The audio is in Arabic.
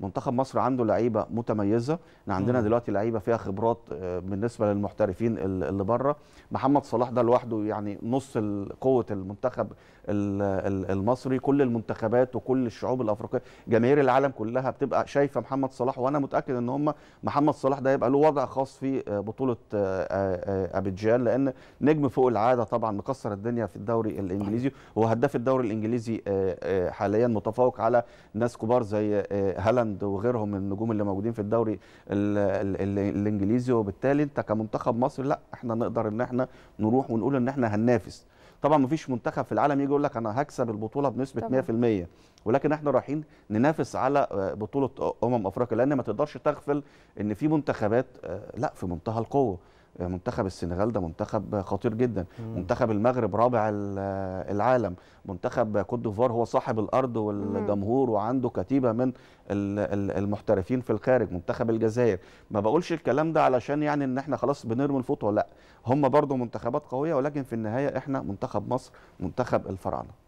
منتخب مصر عنده لعيبه متميزه احنا عندنا دلوقتي لعيبه فيها خبرات آه، بالنسبه للمحترفين اللي بره محمد صلاح ده لوحده يعني نص قوه المنتخب المصري كل المنتخبات وكل الشعوب الافريقيه جماهير العالم كلها بتبقى شايفه محمد صلاح وانا متاكد ان هم محمد صلاح ده هيبقى له وضع خاص في آه، بطوله آه، ابيجان لان نجم فوق العاده طبعا مكسر الدنيا في الدوري الانجليزي هو هداف الدوري الانجليزي حاليا متفوق على ناس كبار زي هالاند هالاند وغيرهم من النجوم اللي موجودين في الدوري الـ الـ الـ الانجليزي وبالتالي انت كمنتخب مصر لا احنا نقدر ان احنا نروح ونقول ان احنا هننافس طبعا مفيش منتخب في العالم يجي يقول لك انا هكسب البطوله بنسبه طبعا. 100% ولكن احنا رايحين ننافس على آه، بطوله امم افريقيا لان ما تقدرش تغفل ان في منتخبات آه، لا في منتهى القوه منتخب السنغال ده منتخب خطير جدا مم. منتخب المغرب رابع العالم منتخب كوت ديفوار هو صاحب الارض والجمهور وعنده كتيبه من المحترفين في الخارج منتخب الجزائر ما بقولش الكلام ده علشان يعني ان احنا خلاص بنرمي الفوطه لا هم برضو منتخبات قويه ولكن في النهايه احنا منتخب مصر منتخب الفراعنه